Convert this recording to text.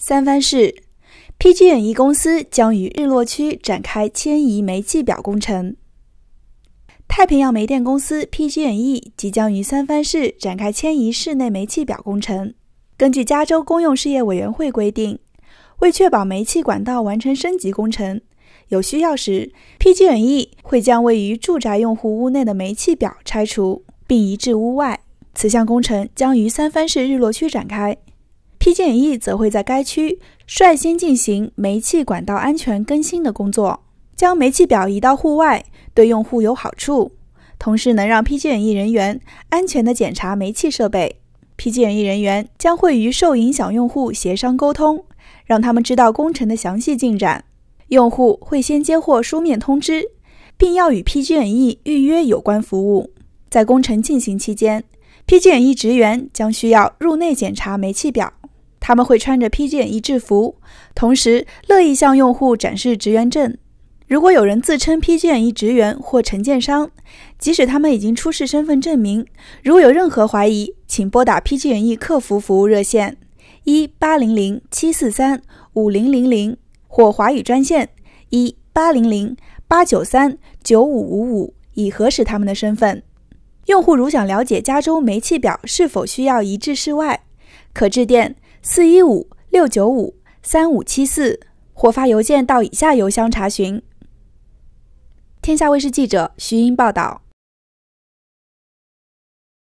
三藩市 PG&E 公司将于日落区展开迁移煤气表工程。太平洋煤电公司 PG&E 即将于三藩市展开迁移室内煤气表工程。根据加州公用事业委员会规定，为确保煤气管道完成升级工程，有需要时，PG&E 会将位于住宅用户屋内的煤气表拆除并移至屋外。此项工程将于三藩市日落区展开。PG&E 则会在该区率先进行煤气管道安全更新的工作，将煤气表移到户外，对用户有好处，同时能让 PG&E 人员安全地检查煤气设备。PG&E 人员将会与受影响用户协商沟通，让他们知道工程的详细进展。用户会先接获书面通知，并要与 PG&E 预约有关服务。在工程进行期间，PG&E 职员将需要入内检查煤气表。他们会穿着批件一制服，同时乐意向用户展示职员证。如果有人自称批件一职员或承建商，即使他们已经出示身份证明，如果有任何怀疑，请拨打批件一客服服务热线一八零零七四三五零零零或华语专线一八零零八九三九五五五以核实他们的身份。用户如想了解加州煤气表是否需要移至室外，可致电。四一五六九五三五七四，或发邮件到以下邮箱查询。天下卫视记者徐英报道。